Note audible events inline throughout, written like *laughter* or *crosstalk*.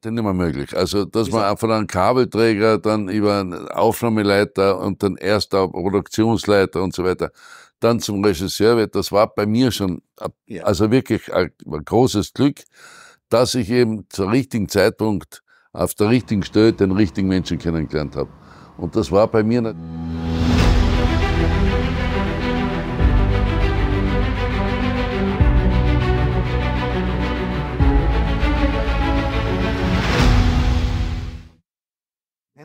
Das nicht mehr möglich. Also, dass man von einem Kabelträger dann über einen Aufnahmeleiter und dann erst auf Produktionsleiter und so weiter, dann zum Regisseur wird, das war bei mir schon, also wirklich ein, ein, großes Glück, dass ich eben zum richtigen Zeitpunkt auf der richtigen Stelle den richtigen Menschen kennengelernt habe. Und das war bei mir nicht.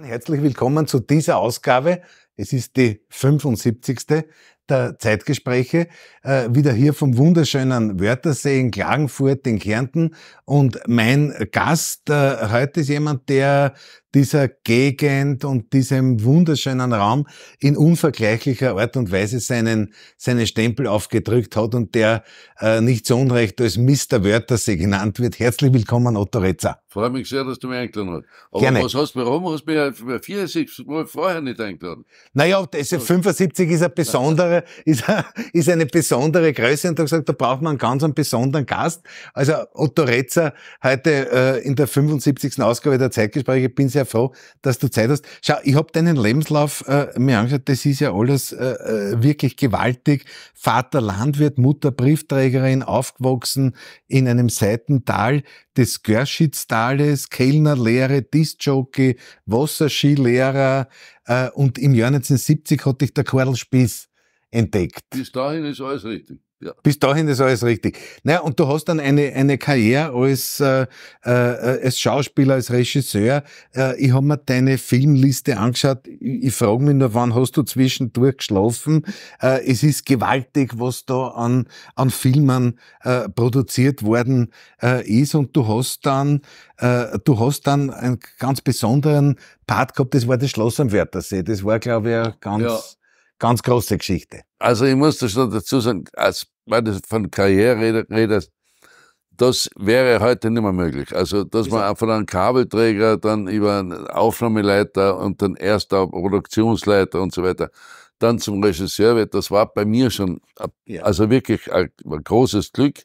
herzlich willkommen zu dieser Ausgabe. Es ist die 75. der Zeitgespräche, äh, wieder hier vom wunderschönen Wörthersee in Klagenfurt in Kärnten. Und mein Gast äh, heute ist jemand, der dieser Gegend und diesem wunderschönen Raum in unvergleichlicher Art und Weise seinen, seinen Stempel aufgedrückt hat und der äh, nicht zu Unrecht als Mr. Wörthersee genannt wird. Herzlich willkommen, Otto Retzer. Freue mich sehr, dass du mich eingeladen hast. Aber Gerne. was hast, du, warum hast du mich 74 Mal vorher nicht eingeladen? Naja, SF 75 ist eine besondere, *laughs* ist eine, ist eine besondere Größe und da gesagt, da braucht man einen ganz einen besonderen Gast. Also Otto Retzer heute äh, in der 75. Ausgabe der Zeitgespräche. bin sehr sehr froh, dass du Zeit hast. Schau, ich habe deinen Lebenslauf äh, mir angeschaut, das ist ja alles äh, äh, wirklich gewaltig. Vater Landwirt, Mutter Briefträgerin, aufgewachsen in einem Seitental des Görschitztales, Kellnerlehre, Discjockey, Wasserskilehrer äh, und im Jahr 1970 hat dich der Kordelspieß entdeckt. Bis dahin ist alles richtig. Ja. Bis dahin ist alles richtig. Naja, und du hast dann eine, eine Karriere als, äh, äh, als Schauspieler, als Regisseur. Äh, ich habe mir deine Filmliste angeschaut. Ich, ich frage mich nur, wann hast du zwischendurch geschlafen? Äh, es ist gewaltig, was da an, an Filmen äh, produziert worden äh, ist. Und du hast dann, äh, du hast dann einen ganz besonderen Part gehabt. Das war das Schloss am Wörthersee. Das war, glaube ich, eine ganz, ja. ganz große Geschichte. Also ich muss das schon dazu sagen, als weil du von Karriere redest, das wäre heute nicht mehr möglich. Also, dass man von einem Kabelträger dann über einen Aufnahmeleiter und dann erst auf Produktionsleiter und so weiter, dann zum Regisseur wird, das war bei mir schon, also wirklich ein, ein, großes Glück,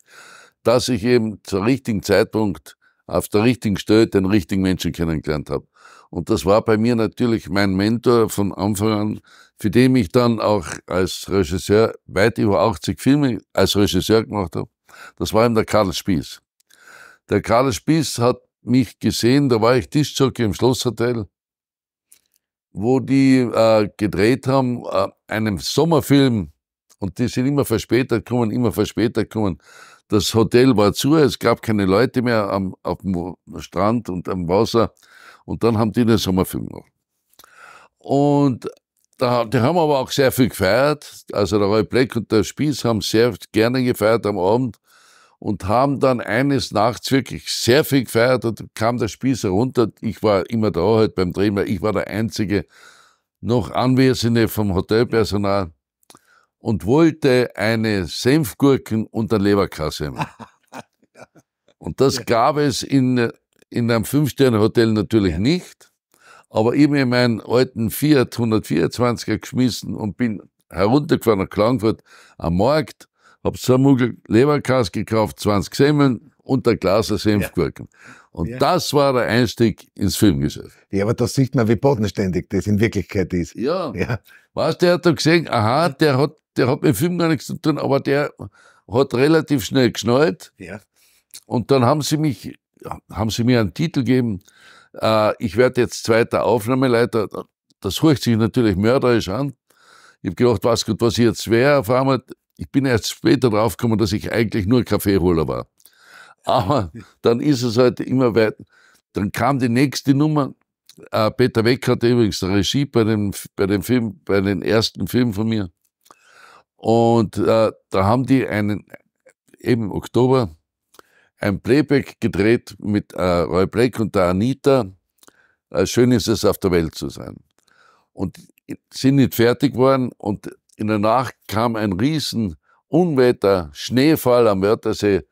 dass ich eben zum richtigen Zeitpunkt auf der richtigen Stelle den richtigen Menschen kennengelernt habe. Und das war bei mir natürlich mein Mentor von Anfang an, für den ich dann auch als Regisseur weit über 80 Filme als Regisseur gemacht habe. Das war eben der Karl Spieß. Der Karl Spieß hat mich gesehen, da war ich Tischjockey im Schlosshotel, wo die äh, gedreht haben, äh, einen Sommerfilm, und die sind immer verspätet gekommen, immer verspätet gekommen. Das Hotel war zu, es gab keine Leute mehr am, auf dem Strand und am Wasser. Und dann haben die den Sommerfilm gemacht. Und da, die haben aber auch sehr viel gefeiert. Also der Roy Black und der Spieß haben sehr gerne gefeiert am Abend und haben dann eines Nachts wirklich sehr viel gefeiert und kam der Spieß herunter. Ich war immer da halt beim Drehen, weil ich war der einzige noch Anwesende vom Hotelpersonal und wollte eine Senfgurken und eine Leberkasse. Machen. *laughs* Und das gab es in in einem Fünf-Sterne-Hotel natürlich nicht, aber ich habe meinen alten Fiat 124er geschmissen und bin heruntergefahren nach Klagenfurt am Markt, habe so Muggel Leberkas gekauft, 20 Semmeln und ein Glas Senfgurken. Ja. Und ja. das war der Einstieg ins Filmgeschäft. Ja, aber das sieht man, wie bodenständig das in Wirklichkeit ist. Ja. ja. Weißt du, der hat da gesehen, aha, der hat, der hat mit Film gar nichts zu tun, aber der hat relativ schnell geschnallt. Ja. Und dann haben sie mich haben sie mir einen Titel gegeben, äh, ich werde jetzt zweiter Aufnahmeleiter. Das hurcht sich natürlich mörderisch an. Ich habe gedacht, was gut, was ich jetzt wäre auf einmal. Ich bin erst später draufgekommen, dass ich eigentlich nur Kaffeeholer war. Aber dann ist es halt immer weiter. Dann kam die nächste Nummer. Äh, Peter Weck hatte übrigens Regie bei dem, bei dem Film, bei den ersten Film von mir. Und äh, da haben die einen, eben Oktober ein Playback gedreht mit äh, Roy Blake und der Anita. Äh, schön ist es, auf der Welt zu sein. Und sind nicht fertig worden und in der Nacht kam ein riesen Unwetter, Schneefall am Wörthersee.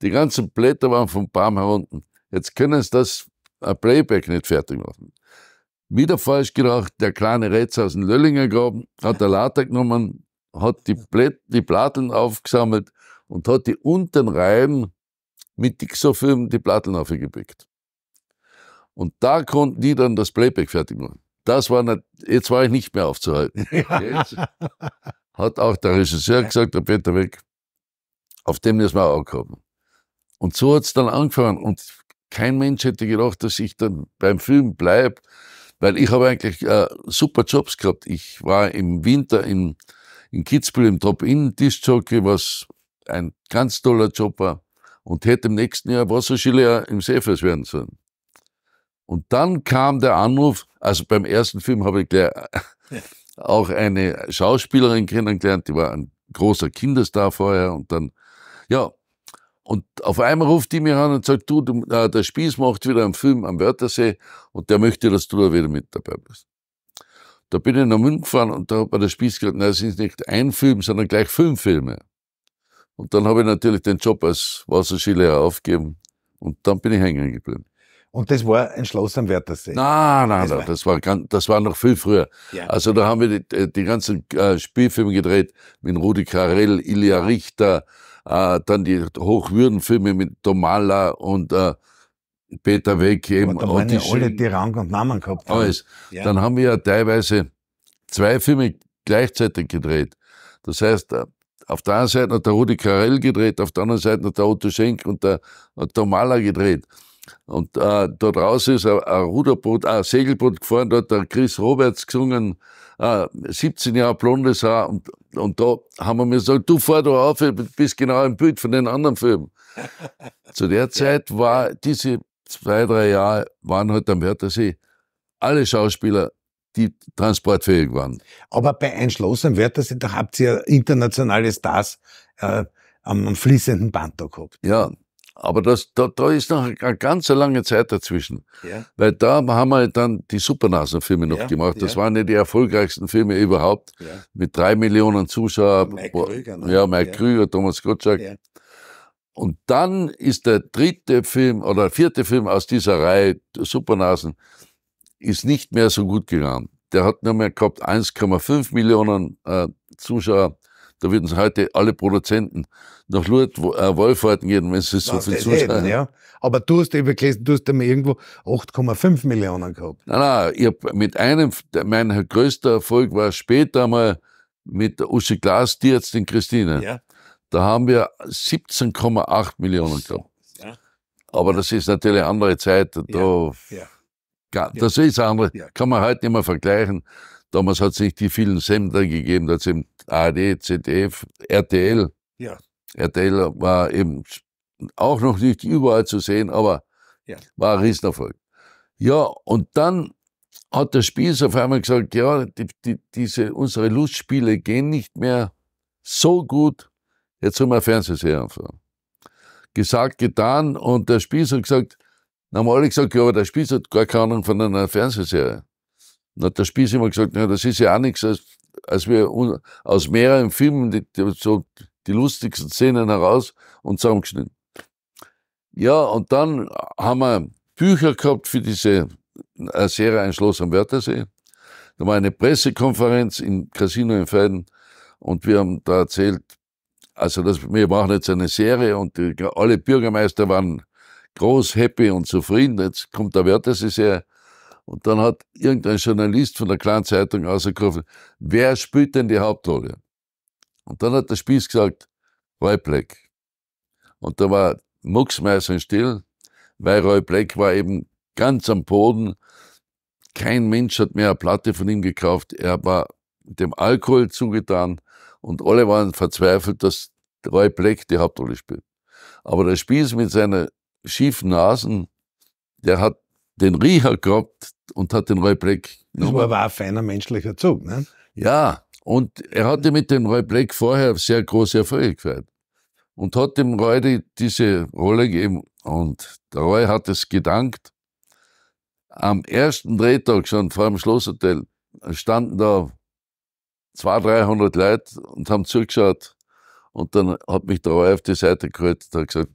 Die ganzen Blätter waren vom Baum herunter. Jetzt können sie das ein äh, Playback nicht fertig machen. Wieder falsch gedacht, der kleine Rätz aus dem Löllinger Graben hat der Later genommen, hat die, Blät die Platten aufgesammelt und hat die unten rein mit Dixo-Film die Platten aufgepickt. Und da konnten die dann das Playback fertig machen. Das war nicht, jetzt war ich nicht mehr aufzuhalten. *laughs* Jetzt hat auch der Regisseur gesagt, der Peter Weg, auf dem müssen wir auch kommen. Und so hat es dann angefangen. Und kein Mensch hätte gedacht, dass ich dann beim Film bleibe, weil ich habe eigentlich äh, super Jobs gehabt. Ich war im Winter in, in Kitzbühel im Top-In-Disc-Jockey, was ein ganz toller Job war und hätte im nächsten Jahr Wasserschiller im Seefers werden sollen. Und dann kam der Anruf, also beim ersten Film habe ich gleich äh, auch eine Schauspielerin kennengelernt, die war ein großer Kinderstar vorher und dann, ja. Und auf einmal ruft die mir an und sagt, du, du äh, der Spieß macht wieder einen Film am Wörthersee und der möchte, dass du da wieder mit dabei bist. Da bin ich nach München gefahren und da hat mir der Spieß gesagt, nein, es ist nicht ein Film, sondern gleich fünf Filme. Und dann habe ich natürlich den Job als Wasserskilehrer aufgegeben und dann bin ich hängen geblieben. Und das war ein Schloss am Wörthersee? Nein, nein, das nein, war das war, ganz, das war noch viel früher. Ja. Also da haben wir die, äh, die ganzen äh, Spielfilme gedreht mit Rudi Carell, Ilja Richter, äh, dann die Hochwürdenfilme mit Tomala und äh, Peter Weg eben. da waren ja alle, die Rang und Namen gehabt haben. Alles. Ja. Dann haben wir ja teilweise zwei Filme gleichzeitig gedreht. Das heißt, äh, auf der einen Seite hat der Rudi Carell gedreht, auf der anderen Seite hat der Otto Schenk und der, und der gedreht. Und äh, dort raus ist ein, ein Ruderboot, ein Segelboot gefahren, dort der Chris Roberts gesungen, äh, 17 Jahre blondes Haar. Und, und da haben wir mir gesagt, du fahr da auf, du bist genau im Bild von den anderen Filmen. *laughs* Zu der Zeit war diese zwei, drei Jahre, waren halt am Wörthersee alle Schauspieler die transportfähig waren. Aber bei Einschlossen wird sind, da habt ihr internationale Stars äh, am fließenden Band da gehabt. Ja, aber das, da, da ist noch eine ganz lange Zeit dazwischen. Ja. Weil da haben wir dann die Supernasenfilme noch ja, gemacht. Das ja. waren ja die erfolgreichsten Filme überhaupt. Ja. Mit drei Millionen Zuschauern. Mike Krüger, ne? Ja, Mike ja. Krüger, Thomas Gottschalk. Und dann ist der dritte Film oder vierte Film aus dieser Reihe Supernasen ist nicht mehr so gut gegangen. Der hat nur mehr gehabt 1,5 Millionen äh, Zuschauer. Da würden sie heute alle Produzenten nach Lourdes, äh, Wallfahrten gehen, wenn sie so das viel Zuschauer ja. Aber du hast eben gelesen, du hast einmal irgendwo 8,5 Millionen gehabt. Nein, nein, ich hab mit einem, mein größter Erfolg war später mal mit der Uschi Glas, die jetzt in Christine. Ja. Da haben wir 17,8 Millionen gehabt. Ja. Aber das ist natürlich eine andere Zeit. Da ja. ja. Ja. Das ist anders. Ja. Kann man heute nicht mehr vergleichen. Damals hat es nicht die vielen Sender gegeben, da hat es eben ARD, ZDF, RTL. Ja. RTL war eben auch noch nicht überall zu sehen, aber ja. war ein Riesenerfolg. Ja, und dann hat der Spieß auf einmal gesagt, ja, die, die, diese, unsere Lustspiele gehen nicht mehr so gut, jetzt soll wir Fernsehserien. anfangen. Gesagt, getan und der Spieß hat gesagt, dann haben alle gesagt, ja, aber der Spieß hat gar keine Ahnung von einer Fernsehserie. Dann hat der Spieß immer gesagt, ja, das ist ja auch nichts, als, als wir aus mehreren Filmen die, die, so die lustigsten Szenen heraus und zusammengeschnitten. Ja, und dann haben wir Bücher gehabt für diese äh, Serie Ein Schloss am Wörthersee. Da war eine Pressekonferenz im Casino in Feiden und wir haben da erzählt, also das, wir machen jetzt eine Serie und die, alle Bürgermeister waren groß, happy und zufrieden. Jetzt kommt der Wörthersee und dann hat irgendein Journalist von der kleinen Zeitung ausgerufen, wer spielt denn die Hauptrolle? Und dann hat der Spieß gesagt, Roy Black. Und da war mucksmeißen still, weil Roy Black war eben ganz am Boden. Kein Mensch hat mehr eine Platte von ihm gekauft. Er war dem Alkohol zugetan und alle waren verzweifelt, dass Roy Black die Hauptrolle spielt. Aber der Spieß mit seiner Schiefnasen, der hat den Riecher gehabt und hat den Rollbleck. Das war aber ein feiner menschlicher Zug, ne? Ja, und er hatte mit dem Rollbleck vorher sehr große Erfolge gefeiert und hat dem Roy die, diese Rolle gegeben und der Roy hat es gedankt. Am ersten Drehtag schon vor dem Schlosshotel standen da 200, 300 Leute und haben zugeschaut. Und dann hat mich der Roy auf die Seite geholt und hat gesagt,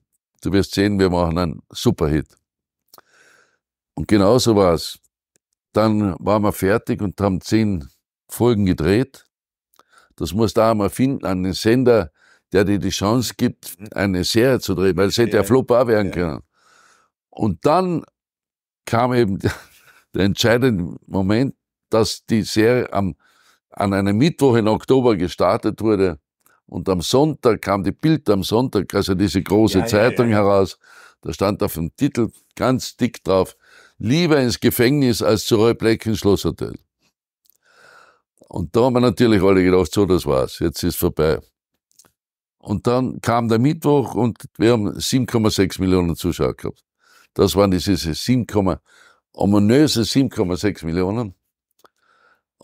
Du wirst sehen, wir machen einen Superhit. Und genau so war es. Dann waren wir fertig und haben zehn Folgen gedreht. Das musst du auch mal finden einen Sender, der dir die Chance gibt, mhm. eine Serie zu drehen, weil es hätte ja, ja Flop auch werden ja. können. Und dann kam eben der, *laughs* der entscheidende Moment, dass die Serie am, an einem Mittwoch in Oktober gestartet wurde und am Sonntag kam die Bild am Sonntag, also diese große ja, Zeitung ja, ja. heraus. Da stand auf dem Titel ganz dick drauf, lieber ins Gefängnis als zu Reubleck ins Schlosshotel. Und da haben wir natürlich alle gedacht, so, das war's, jetzt ist vorbei. Und dann kam der Mittwoch und wir haben 7,6 Millionen Zuschauer gehabt. Das waren diese 7, ominöse 7,6 Millionen.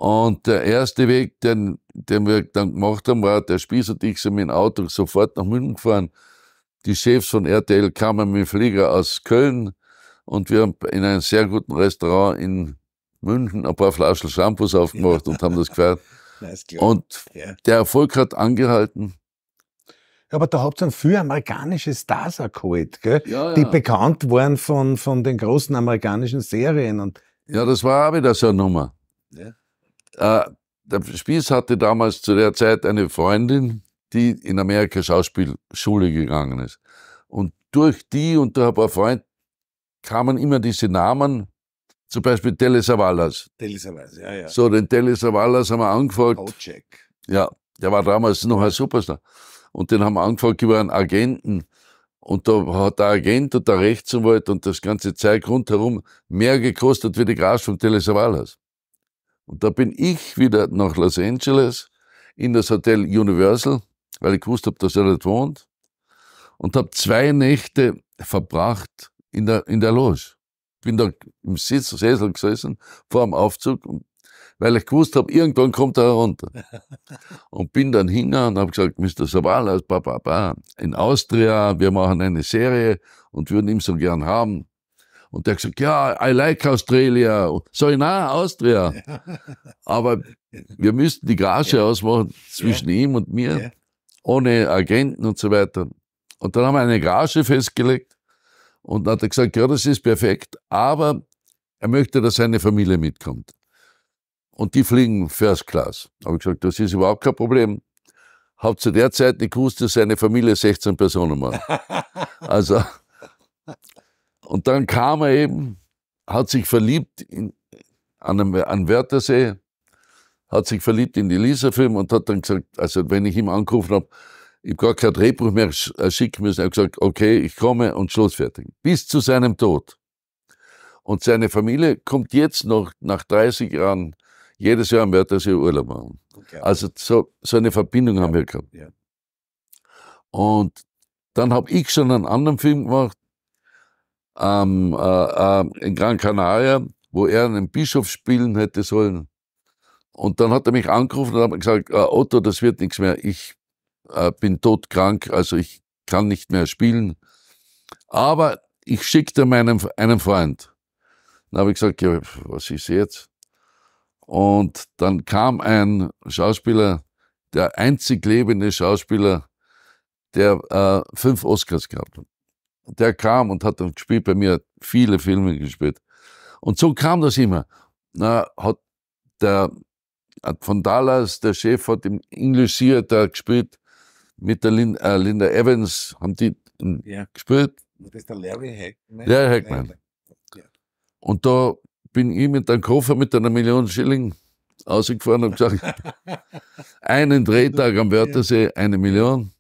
Und der erste Weg, den, den wir dann gemacht haben, war, der Spieß und ich sind mit dem Auto sofort nach München gefahren. Die Chefs von RTL kamen mit dem Flieger aus Köln und wir haben in einem sehr guten Restaurant in München ein paar Flaschen Shampoos aufgemacht und haben das gefeiert. *laughs* Nice, und ja. der Erfolg hat angehalten. Ja, aber da habt ihr dann viele amerikanische Stars auch geholt, gell? Ja, die bekannt waren von, von den großen amerikanischen Serien. Und ja, das war auch wieder so eine Nummer. Ja. Äh, der Spieß hatte damals zu der Zeit eine Freundin, die in Amerika Schauspielschule gegangen ist. Und durch die und durch ein paar Freunde kamen immer diese Namen, zum Beispiel Tele Savalas. Tele Savalas, ja, ja. So, den Tele Savalas haben wir angefragt. Kocek. Ja, der war damals noch ein Superstar. Und den haben wir angefragt über einen Agenten. Und da hat der Agent und der Rechtsanwalt und das ganze Zeug rundherum mehr gekostet wie die Gras vom Tele Savalas. Und da bin ich wieder nach Los Angeles in das Hotel Universal, weil ich gewusst habe, dass er dort wohnt. Und habe zwei Nächte verbracht in der, in der Loge. Bin da im Sitz, Sessel gesessen, vor dem Aufzug, weil ich gewusst habe, irgendwann kommt er herunter. *laughs* Und bin dann hingegangen und habe gesagt, Mr. Savalas, ba, ba, in Austria, wir machen eine Serie und würden ihn so gern haben. Und der hat gesagt, ja, I like Australia. Sag ich, nein, Austria. Ja. Aber wir müssten die Garage ja. ausmachen zwischen ja. ihm und mir, ohne Agenten und so weiter. Und dann haben wir eine Garage festgelegt. Und dann hat er gesagt, ja, das ist perfekt, aber er möchte, dass seine Familie mitkommt. Und die fliegen First Class. Da habe ich gesagt, das ist überhaupt kein Problem. Habe zu der Zeit nicht gewusst, dass seine Familie 16 Personen waren. *laughs* Also, und dann kam er eben, hat sich verliebt in, an, einem, an Wörthersee, hat sich verliebt in die Lisa-Film und hat dann gesagt, also wenn ich ihm angerufen habe, ich habe gar kein Drehbuch mehr äh, schicken müssen. Er hat gesagt, okay, ich komme und Schluss fertig. Bis zu seinem Tod. Und seine Familie kommt jetzt noch nach 30 Jahren jedes Jahr am Wörthersee Urlaub machen. Okay. Also so, so eine Verbindung ja. haben wir gehabt. Ja. Und dann habe ich schon einen anderen Film gemacht, ähm, äh, äh, in Gran Canaria, wo er einen Bischof spielen hätte sollen. Und dann hat er mich angerufen und hat gesagt, äh, Otto, das wird nichts mehr. Ich äh, bin todkrank, also ich kann nicht mehr spielen. Aber ich schickte meinem einem Freund. Dann habe ich gesagt, ja, was ist jetzt? Und dann kam ein Schauspieler, der einzig lebende Schauspieler, der äh, fünf Oscars gehabt hat der kam und hat dann gespielt bei mir, viele Filme gespielt. Und so kam das immer. Na, hat der hat von Dallas, der Chef hat im English Theater gespielt, mit der Lin, äh, Linda Evans haben die hm, ja. gespielt. Das ist der Larry Hackman. Larry Hackman. Und da bin ich mit einem Koffer mit einer Million Schilling ausgefahren und gesagt, *laughs* einen Drehtag am Wörthersee, eine Million.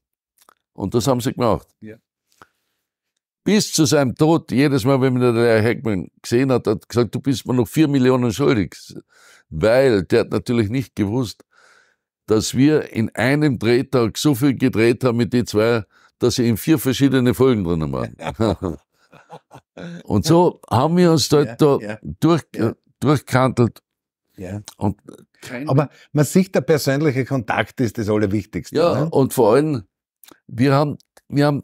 Und das haben sie gemacht. Ja bis zu seinem Tod, jedes Mal, wenn man den Herr Heckmann gesehen hat, hat gesagt, du bist mir noch vier Millionen schuldig. Weil der hat natürlich nicht gewusst, dass wir in einem Drehtag so viel gedreht haben mit die zwei, dass sie in vier verschiedene Folgen drinnen waren. *laughs* und so haben wir uns dort ja, da ja, durch, ja. durchkantelt. Und Aber man sieht, der persönliche Kontakt ist das Allerwichtigste. Ja, ne? und vor allem, wir haben, wir haben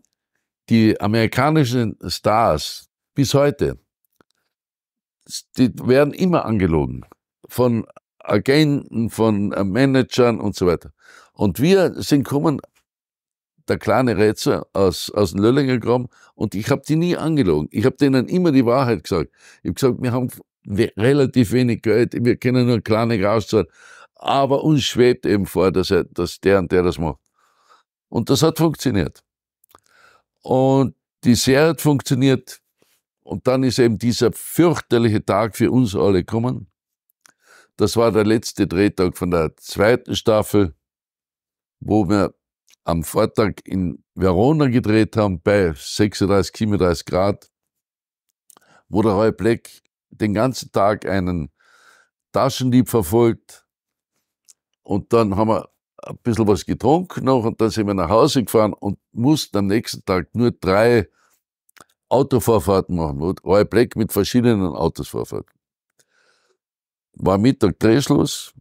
die amerikanischen Stars bis heute, die werden immer angelogen von Agenten, von äh, Managern und so weiter. Und wir sind kommen, der kleine Rätsel aus, aus dem Löllinger gekommen und ich habe die nie angelogen. Ich habe denen immer die Wahrheit gesagt. Ich habe gesagt, wir haben relativ wenig Geld, wir können nur kleine rauszahlen, aber uns schwebt eben vor, dass, er, dass der und der das macht. Und das hat funktioniert. Und die Serie hat funktioniert. Und dann ist eben dieser fürchterliche Tag für uns alle gekommen. Das war der letzte Drehtag von der zweiten Staffel, wo wir am Vortag in Verona gedreht haben, bei 36, 37 Grad, wo der Roy Black den ganzen Tag einen Taschendieb verfolgt. Und dann haben wir ein bisschen was getrunken noch und dann sind wir nach Hause gefahren und mussten am nächsten Tag nur drei Autovorfahrten machen, wo Roy Black mit verschiedenen Autos vorfährt. War Mittag Drehschluss,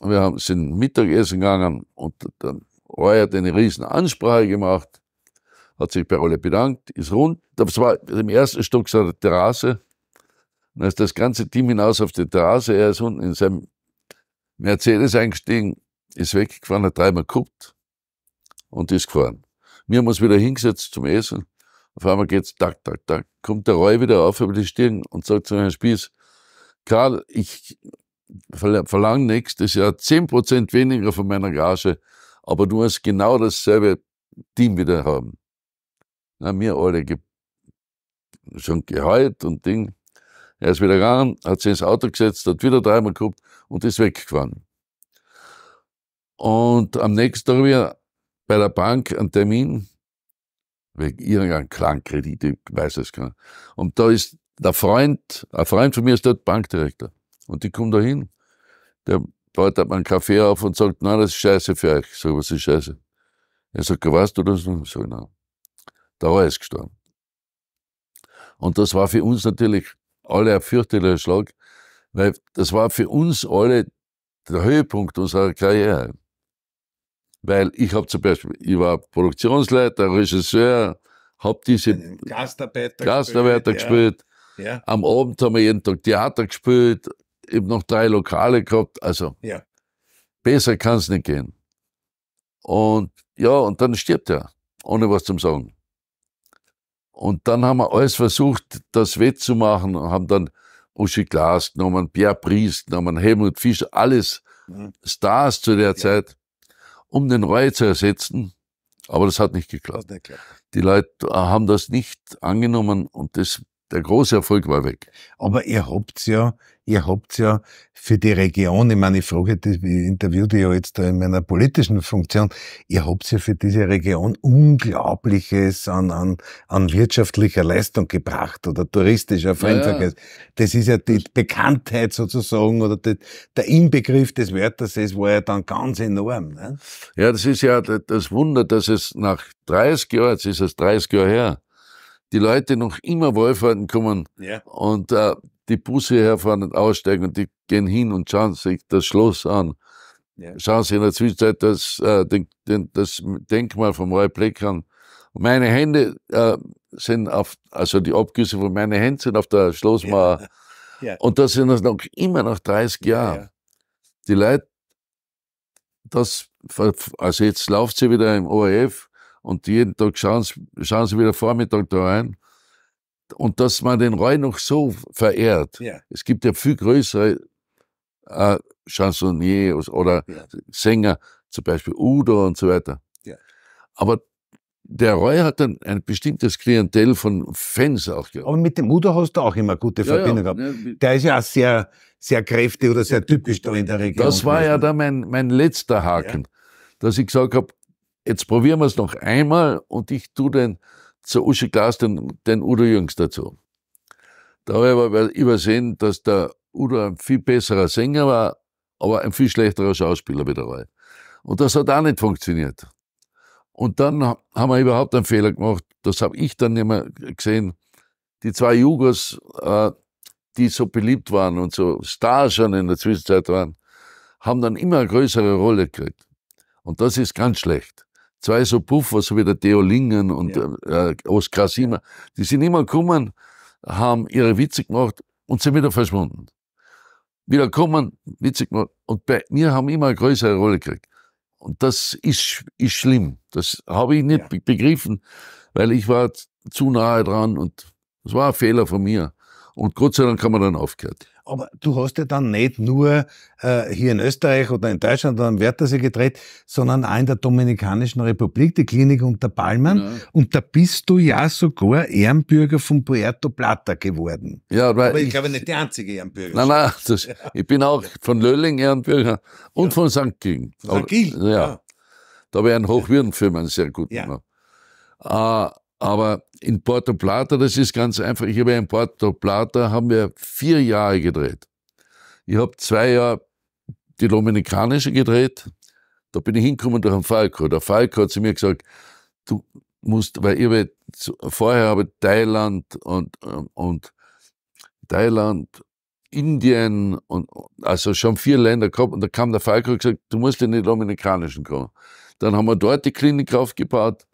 wir haben, sind Mittagessen gegangen und dann Roy hat eine riesen Ansprache gemacht, hat sich bei alle bedankt, ist rund. Das war im ersten Stock seiner Terrasse. Dann ist das ganze Team hinaus auf die Terrasse, er ist unten in seinem Mercedes eingestiegen, ist weggefahren, hat dreimal geguckt und ist gefahren. Wir haben uns wieder hingesetzt zum Essen. Auf einmal geht's, tak, tak, tak, kommt der Roy wieder auf über die Stirn und sagt zu Herrn Spieß, Karl, ich verlange nächstes Jahr zehn Prozent weniger von meiner Gage, aber du musst genau dasselbe Team wieder haben. Na, mir alle ge schon geheult und Ding. Er ist wieder gegangen, hat sich ins Auto gesetzt, hat wieder dreimal geguckt und ist weggefahren. Und am nächsten Tag wieder bei der Bank einen Termin, wegen irgendeinem Klangkredit, ich weiß es gar nicht. Und da ist der Freund, ein Freund von mir ist dort Bankdirektor. Und die kommen da hin. Der baut mir einen Kaffee auf und sagt, nein, das ist scheiße für euch. Ich sage, was ist scheiße? Er sagt, weißt du das noch? Ich sage, nein. Der Haar ist gestorben. Und das war für uns natürlich alle ein fürchterlicher Schlag, weil das war für uns alle der Höhepunkt unserer Karriere. Weil ich habe zum Beispiel, ich war Produktionsleiter, Regisseur, habe diese äh, Gastarbeiter, Gastarbeiter gespielt. Ja. Ja. Am Abend haben wir jeden Tag Theater gespielt, eben noch drei Lokale gehabt. Also ja. besser kann es nicht gehen. Und ja, und dann stirbt er, ohne was zum Sagen. Und dann haben wir alles versucht, das wettzumachen und haben dann Uschi Glas genommen, Pierre Priest genommen, Helmut Fischer, alles mhm. Stars zu der Zeit um den Reue zu ersetzen. Aber das hat nicht geklappt. Nicht die Leute haben das nicht angenommen und das der große Erfolg war weg. Aber ihr habt ja, ihr habt ja für die Region, ich meine, ich frage, ich interviewte ja jetzt da in meiner politischen Funktion, ihr habt ja für diese Region Unglaubliches an, an, an wirtschaftlicher Leistung gebracht oder touristischer Fremdverkehr. Ja, Das ist ja die Bekanntheit sozusagen oder die, der Inbegriff des Wörters, Wörtersees war ja dann ganz enorm. Ne? Ja, das ist ja das Wunder, dass es nach 30 Jahren, jetzt ist es 30 Jahre her, die Leute noch immer Wallfahrten kommen ja. und äh, die Busse herfahren und aussteigen und die gehen hin und schauen sich das Schloss an. Ja. Schauen sich in der Zwischenzeit das, äh, den, den, das Denkmal vom Roy Black an. Und meine Hände äh, sind auf, also die Abgüsse von meinen Händen sind auf der Schlossmauer. Ja. *laughs* Und das sind noch immer nach 30 Jahren. Die Leute, das, also jetzt läuft sie wieder im ORF, und jeden Tag schauen sie, schauen sie wieder Vormittag da rein. Und dass man den Roy noch so verehrt. Ja. Es gibt ja viel größere äh, Chansonniers oder ja. Sänger, zum Beispiel Udo und so weiter. Ja. Aber der Roy hat dann ein bestimmtes Klientel von Fans auch gehabt. Aber mit dem Udo hast du auch immer gute Verbindung ja, gehabt. Ne, der ist ja auch sehr, sehr kräftig oder sehr typisch da in der Region. Das war ja da mein, mein letzter Haken, ja. dass ich gesagt habe, jetzt probieren wir es noch einmal und ich tue den zur Uschi Glas den, den Udo Jüngs dazu. Da habe ich aber übersehen, dass der Udo ein viel besserer Sänger war, aber ein viel schlechterer Schauspieler wieder war. Und das hat auch nicht funktioniert. Und dann haben wir überhaupt einen Fehler gemacht, das habe ich dann nicht mehr gesehen. Die zwei Jugos, äh, die so beliebt waren und so Stars schon in der Zwischenzeit waren, haben dann immer eine größere Rolle gekriegt. Und das ist ganz schlecht zwei so Puffer, so wie der Theo Lingen und ja. äh, äh Oskar Siemer, die sind immer gekommen, haben ihre Witze gemacht und sind wieder verschwunden. Wieder kommen, Witze gemacht. Und bei mir haben immer eine größere Rolle gekriegt. Und das ist, ist schlimm. Das habe ich nicht ja. begriffen, weil ich war zu nahe dran und das war ein Fehler von mir. Und Gott sei Dank haben wir dann aufgehört. Aber du hast ja dann nicht nur äh, hier in Österreich oder in Deutschland oder am Wörthersee gedreht, sondern auch in der Dominikanischen Republik, die Klinik unter Palmen. Ja. Und da bist du ja sogar Ehrenbürger von Puerto Plata geworden. Ja, weil Aber ich, ich glaube nicht der einzige Ehrenbürger. Nein, nein, das, ich bin auch von Lölling Ehrenbürger und ja. von St. Gilgen. St. Gilgen? Ja. ja. Da habe ich einen Hochwürden für sehr guter ja. Mann. Äh, aber in Porto Plata, das ist ganz einfach. Ich habe in Porto Plata haben wir vier Jahre gedreht. Ich habe zwei Jahre die Dominikanische gedreht. Da bin ich hingekommen durch einen Falco. Der Falco hat zu mir gesagt, du musst, weil ich habe, vorher habe Thailand und, ähm, und Thailand, Indien und also schon vier Länder gehabt und da kam der Falco und gesagt, du musst in die Dominikanischen kommen. Dann haben wir dort die Klinik aufgebaut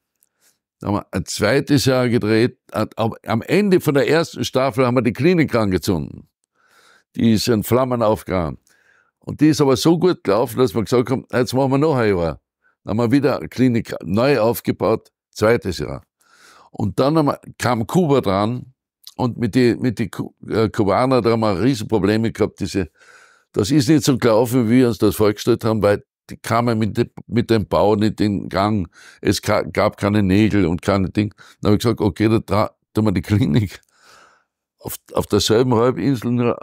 haben wir ein zweites Jahr gedreht. Am Ende von der ersten Staffel haben wir die Klinik angezündet. Die ist in Flammen aufgegangen. Und die ist aber so gut gelaufen, dass wir gesagt haben, jetzt machen wir noch ein Jahr. Dann haben wir wieder eine Klinik neu aufgebaut, zweites Jahr. Und dann wir, kam Kuba dran und mit den mit die äh, Kubanern, da haben wir Riesenprobleme gehabt. Diese, das ist nicht so gelaufen, wie wir uns das vorgestellt haben, weil kam er mit, mit dem Bau nicht in Gang. Es gab keine Nägel und keine Dinge. Dann habe ich gesagt, okay, da tun wir die Klinik auf, auf derselben Halbinsel, nur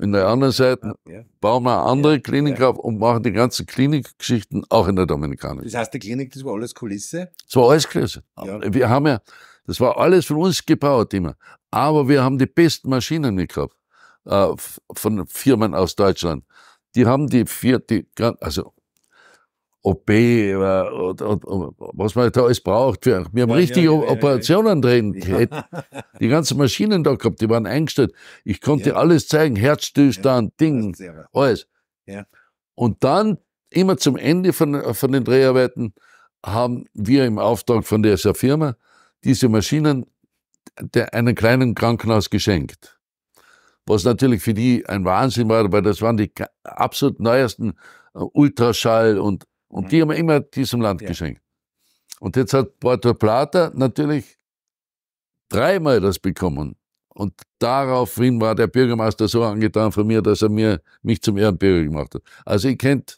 in der anderen Seite, ah, bauen wir eine andere ja, Klinik ja. auf und machen die ganzen Klinikgeschichten auch in der Dominikaner. Das heißt, die Klinik, das war alles Kulisse? Das war alles Kulisse. Wir haben ja, das war alles von uns gebaut immer. Aber wir haben die besten Maschinen nicht äh, von Firmen aus Deutschland. Die haben die vier, die, also OP oder, was man da alles braucht. wir haben ja, richtig ja, ja, Operationen drin. Die ganzen Maschinen da gehabt, die waren eingestellt. Ich konnte alles zeigen, Herzstillstand, Ding, alles. Und dann, immer zum Ende von, von den Dreharbeiten, haben wir im Auftrag von dieser Firma diese Maschinen der, einem kleinen Krankenhaus geschenkt was natürlich für die ein Wahnsinn war, weil das waren die absolut neuesten äh, Ultraschall und und mhm. die haben wir immer diesem Land ja. geschenkt. Und jetzt hat Porto Plata natürlich dreimal das bekommen. Und daraufhin war der Bürgermeister so angetan von mir, dass er mir, mich zum Ehrenbürger gemacht hat. Also ich könnte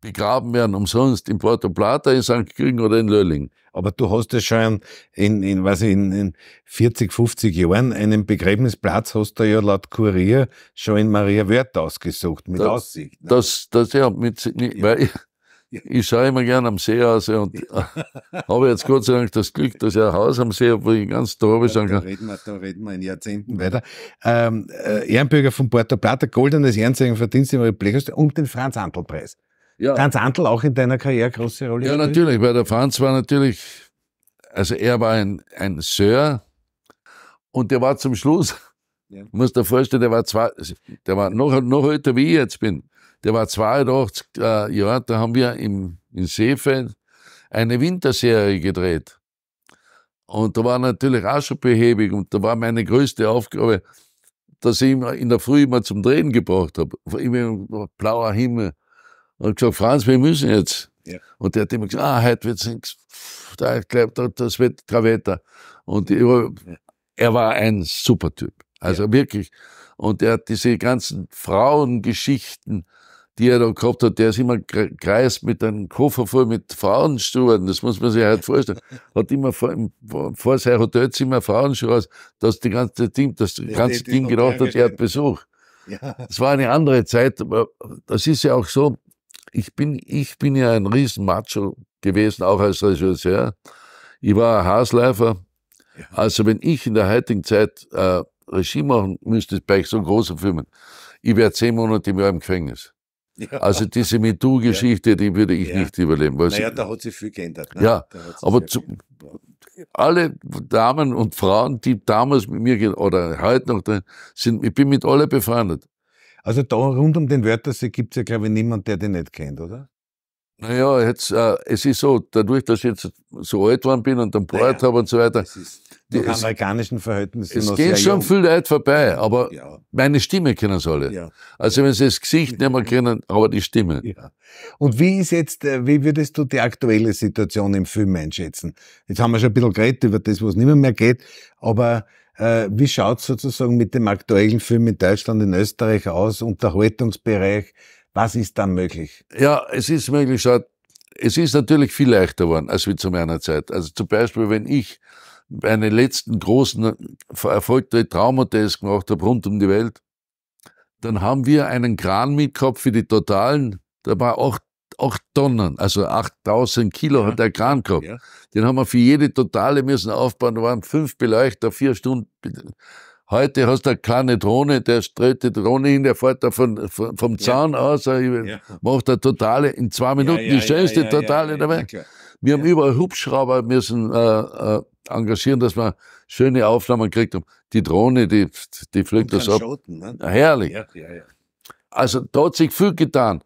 begraben werden umsonst in Porto Plata, in St. Kriegen oder in Lölling. Aber du hast ja schon in, in, was in, in 40, 50 Jahren einen Begräbnisplatz hast du ja laut Kurier schon in Maria Wörth ausgesucht, mit das, Aussicht. Ne? Das, das, ja, mit, mit ja. Weil, ich schaue immer gern am See aus und *laughs* habe jetzt Gott sei Dank das Glück, dass ich ein Haus am See habe, wo ich ganz ganzen Tag schauen kann. Da reden, wir, da reden wir in Jahrzehnten weiter. Ähm, äh, Ehrenbürger von Porto Plata, goldenes Ehrenzeichen verdienst du Blechhaus und den franz Antl preis Ja. Franz Antl auch in deiner Karriere große Rolle Ja, spielt? natürlich, weil der Franz war natürlich, also er war ein, ein Sir und der war zum Schluss, ja. *laughs* muss dir vorstellen, der war zwei, also der war noch, noch älter wie ich jetzt bin. Der war 82 äh, Jahre, da haben wir im, in Seefeld eine Winterserie gedreht. Und da war natürlich auch schon behäbig und da war meine größte Aufgabe, dass ich ihn in der Früh immer zum Drehen gebracht habe. Immer blauer Himmel. Und gesagt, Franz, wir müssen jetzt. Ja. Und der hat immer gesagt, ah, heute wird es nichts, das wird kein Wetter. Und war, er war ein super Typ. Also ja. wirklich. Und er hat diese ganzen Frauengeschichten, die er da gehabt hat, der ist immer kreist mit einem Koffer voll mit Frauenstuhlen, das muss man sich halt vorstellen, hat immer vor, vor sein Hotelzimmer Frauenschuhe raus, dass die ganze Team, das ganze Team gedacht hat, er hat Besuch. Ja. Das war eine andere Zeit, aber das ist ja auch so, ich bin, ich bin ja ein riesen Macho gewesen, auch als Regisseur. Ich war ein Haarschleifer. Ja. Also wenn ich in der heutigen Zeit äh, Regie machen müsste bei so großen Filmen, ich wäre zehn Monate im Jahr im Gefängnis. Also diese MeToo-Geschichte, die würde ich ja. nicht überleben. Weil naja, da hat sich viel geändert. Ne? Ja, aber zu, alle Damen und Frauen, die damals mit mir oder heute noch sind, ich bin mit alle befreundet. Also da rund um den Wörthersee gibt es ja, glaube ich, niemanden, der den nicht kennt, oder? Naja, jetzt, äh, es ist so, dadurch, dass ich jetzt so alt worden bin und dann Bart naja, habe und so weiter, die es, amerikanischen Verhältnisse es noch geht schon jung. viel Leid vorbei, aber ja. meine Stimme kennen sie alle. Ja. Also wenn sie das Gesicht nicht mehr kennen, aber die Stimme. Ja. Und wie ist jetzt, äh, wie würdest du die aktuelle Situation im Film einschätzen? Jetzt haben wir schon ein bisschen geredet über das, was nicht mehr, mehr geht, aber äh, wie schaut es sozusagen mit dem aktuellen Film in Deutschland, in Österreich aus, Unterhaltungsbereich, was ist dann möglich? Ja, es ist möglich, schaut, es ist natürlich viel leichter geworden, als wie zu meiner Zeit. Also zum Beispiel, wenn ich meine letzten großen äh, erfolgte Traumhotels gemacht habe rund um die Welt. Dann haben wir einen Kran mitgehabt für die Totalen. Da war auch 8 Tonnen, also 8000 Kilo ja. hat der Kran gehabt. Ja. Den haben wir für jede Totale müssen aufbauen. Da waren fünf Beleuchter, vier Stunden. Heute hast du eine kleine Drohne, der streut die Drohne hin, der fährt da von, von vom Zaun äh, ja. aus, macht eine Totale, in zwei Minuten die schönste Totale dabei. Wir haben überall Hubschrauber müssen äh, äh, engagieren, dass man schöne Aufnahmen kriegt. Die Drohne, die, die fliegt das ab. Schoten, ne? Herrlich. Ja, ja, ja. Also da hat sich viel getan.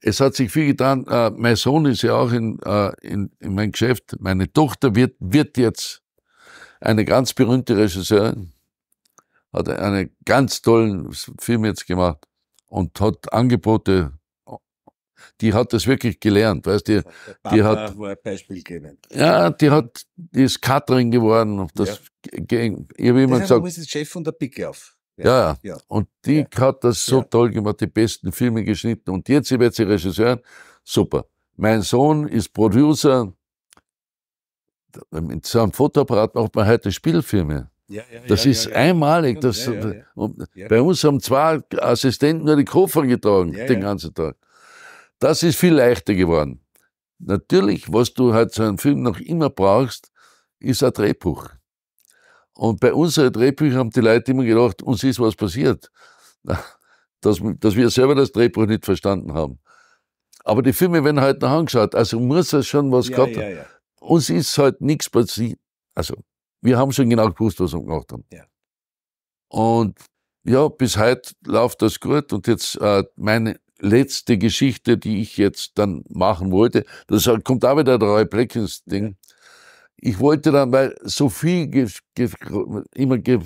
Es hat sich viel getan. Äh, mein Sohn ist ja auch in, äh, in, in mein Geschäft. Meine Tochter wird, wird jetzt eine ganz berühmte Regisseurin. Hat einen ganz tollen Film jetzt gemacht und hat Angebote die hat das wirklich gelernt, weißt du? Die, die hat war Beispiel geben. Ja, die hat die ist Katrin geworden, das ja. ging. Ich habe immer gesagt, ist Chef von der Picke auf. Ja, ja, ja. Und die ja. hat das so ja. toll gemacht, die besten Filme geschnitten und jetzt wird sie Regisseurin. Super. Mein Sohn ist Producer. Mit seinem Fotoapparat macht man heute Spielfilme. Ja, ja, das ja, ist einmalig. Das, Bei uns haben zwei Assistenten nur die Koffer getragen den ganzen Tag. Das ist viel leichter geworden. Natürlich, was du halt so einen Film noch immer brauchst, ist ein Drehbuch. Und bei unseren Drehbüchern haben die Leute immer gedacht, uns ist was passiert. *laughs* Dass, dass wir selber das Drehbuch nicht verstanden haben. Aber die Filme werden halt noch angeschaut. Also muss es schon was ja, gehabt haben. Ja, ja. Uns ist halt nichts passiert. Also, wir haben schon genau gewusst, was wir gemacht haben. Ja. Und ja, bis heute läuft das gut. Und jetzt äh, meine, letzte Geschichte, die ich jetzt dann machen wollte, das kommt auch wieder der Roy Blackens Ding. Ich wollte dann, weil so viel ge ge immer ge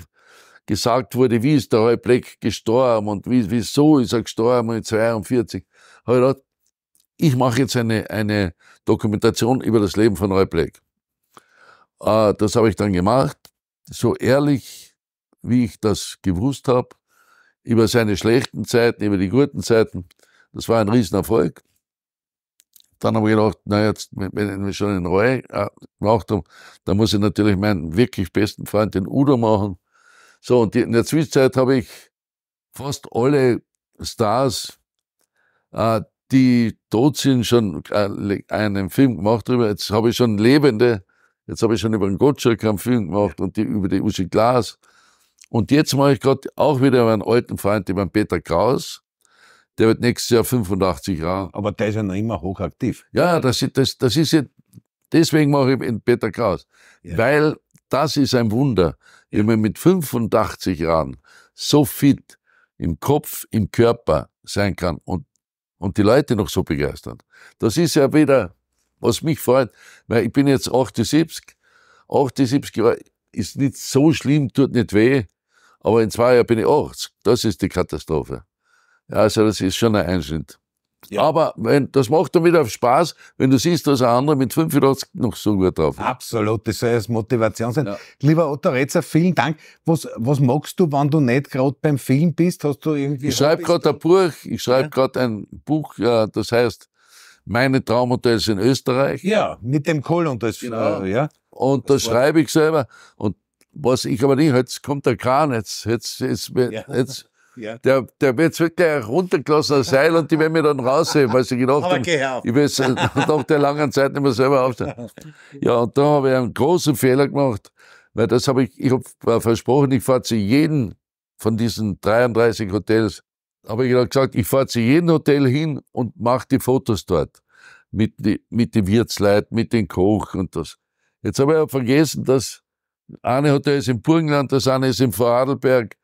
gesagt wurde, wie ist der Roy Black gestorben und wie, wieso ist er gestorben in 42, habe ich gedacht, ich mache jetzt eine, eine Dokumentation über das Leben von Roy Black. Ah, das habe ich dann gemacht, so ehrlich, wie ich das gewusst habe über seine schlechten Zeiten, über die guten Zeiten. Das war ein Riesenerfolg. Dann habe ich gedacht, na jetzt, wenn ich schon in Reue äh, gemacht habe, dann muss ich natürlich meinen wirklich besten Freund, den Udo, machen. So, und in der Zwischenzeit habe ich fast alle Stars, äh, die tot sind, schon äh, einen Film gemacht drüber. Jetzt habe ich schon Lebende, jetzt habe ich schon über den Gottschalk einen Film gemacht und die, über die Uschi Glas. Und jetzt mache ich gerade auch wieder meinen alten Freund, über den Peter Kraus. Der wird nächstes Jahr 85 Jahre. Aber der ist ja noch immer hochaktiv. Ja, das, das, das ist ja, deswegen mache ich Peter Kraus. Ja. Weil das ist ein Wunder, ja. wenn man mit 85 Jahren so fit im Kopf, im Körper sein kann und, und die Leute noch so begeistern. Das ist ja wieder, was mich freut, weil ich bin jetzt 78, 78 Jahre ist nicht so schlimm, tut nicht weh, aber in zwei Jahren bin ich 80. Das ist die Katastrophe. Also das ist schon ein Einschnitt. Ja. Aber wenn, das macht dann wieder Spaß, wenn du siehst, dass ein anderer mit 85 noch so gut drauf ist. Absolut, das soll als Motivation sein. Ja. Lieber Otto Retzer, vielen Dank. Was, was magst du, wenn du nicht gerade beim Film bist? Hast du irgendwie ich schreibe gerade ein Buch, ich schreibe ja. gerade ein Buch, äh, das heißt Meine Traumhotels in Österreich. Ja, mit dem Kohl und als genau. Äh, ja. Und das, das schreibe ich selber. Und was ich aber nicht, jetzt kommt der Kran, jetzt, jetzt, jetzt, jetzt, jetzt ja. Der, der wird jetzt halt wirklich runtergelassen als Seil und die werden mir dann rausheben, weil sie gedacht *laughs* haben, ich will nach der langen Zeit nicht mehr selber aufstehen. *laughs* Ja, und da habe ich einen großen Fehler gemacht, weil das habe ich, ich habe äh, versprochen, ich fahre zu jedem von diesen 33 Hotels, habe ich gesagt, ich fahre zu jedem Hotel hin und mache die Fotos dort. Mit, mit den Wirtsleuten, mit den Koch und das. Jetzt habe ich aber vergessen, dass eine Hotel ist im Burgenland, das eine ist im Vorarlberg,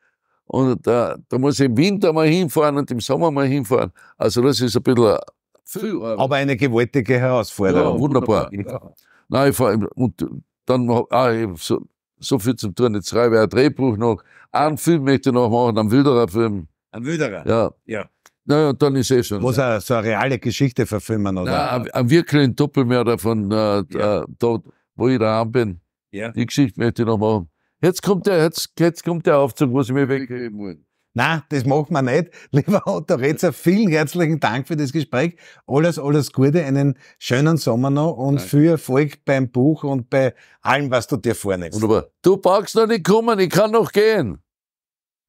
und da, da muss ich im Winter mal hinfahren und im Sommer mal hinfahren. Also das ist ein bisschen viel Arbeit. Aber eine gewaltige Herausforderung. Ja, wunderbar. Ja. Nein, ich fahre, und dann ah, ich so, so viel zum Tun. Jetzt schreibe ich ein Drehbuch noch. Einen Film möchte ich noch machen, einen Wilderer Film. Ein Wilderer? Ja. ja. Naja, dann ist eh schon. Muss er so eine reale Geschichte verfilmen, oder? Nein, einen, einen wirklichen Doppelmörder von äh, ja. Äh, dort, wo ich daheim bin. Ja. Die Geschichte möchte ich noch machen. Jetzt kommt der, jetzt, jetzt kommt der Aufzug, was ich mir weggeben muss. Na, das machen wir nicht. *laughs* Lieber Otto Retzer, vielen herzlichen Dank für das Gespräch. Alles, alles Gute, einen schönen Sommer noch und Danke. viel Erfolg beim Buch und bei allem, was du dir vornimmst. Wunderbar. Du brauchst noch nicht kommen, ich kann noch gehen.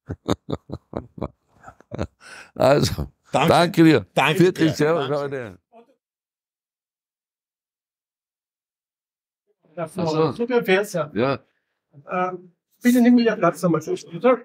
*laughs* also, danke, danke dir. Danke Viertel, dir. Leute. Also, du bist ja. Uh, Bizim bir yaklaşım açıyorsunuzdur.